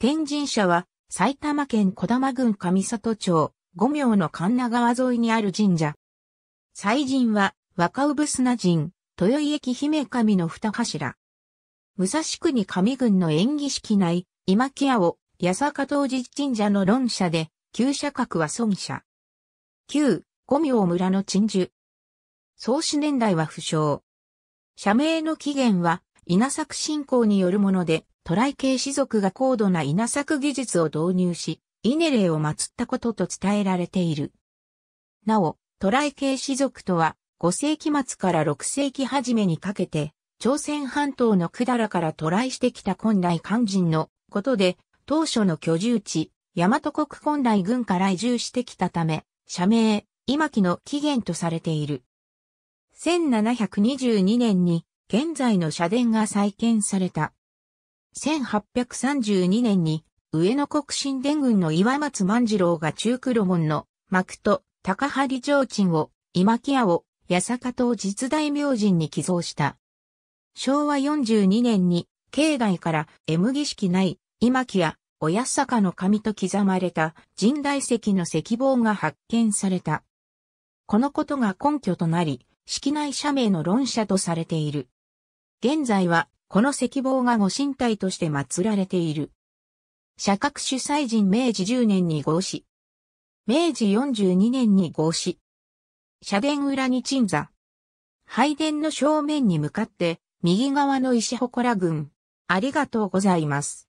天神社は埼玉県小玉郡上里町五名の神奈川沿いにある神社。祭神は若産砂神、豊井駅姫神の二柱。武蔵国上郡の演技式内、今木屋を八坂東寺神社の論社で、旧社格は孫社。旧、五名村の鎮守。創始年代は不詳。社名の起源は稲作信仰によるもので、トライ系士族が高度な稲作技術を導入し、イネレを祀ったことと伝えられている。なお、トライ系士族とは、5世紀末から6世紀初めにかけて、朝鮮半島の百済から渡来してきた近来漢人のことで、当初の居住地、大和国近来軍から移住してきたため、社名、今期の起源とされている。1722年に現在の社殿が再建された。1832年に、上野国神伝軍の岩松万次郎が中黒門の幕と高張上鎮を、今木屋を、八坂と実大明神に寄贈した。昭和42年に、境内から M 儀式内、今木屋、お安坂の紙と刻まれた神代石の石棒が発見された。このことが根拠となり、式内社名の論者とされている。現在はこの石棒が御神体として祀られている。社格主催人明治10年に合祀。明治42年に合祀。社殿裏に鎮座。拝殿の正面に向かって、右側の石祠群。ありがとうございます。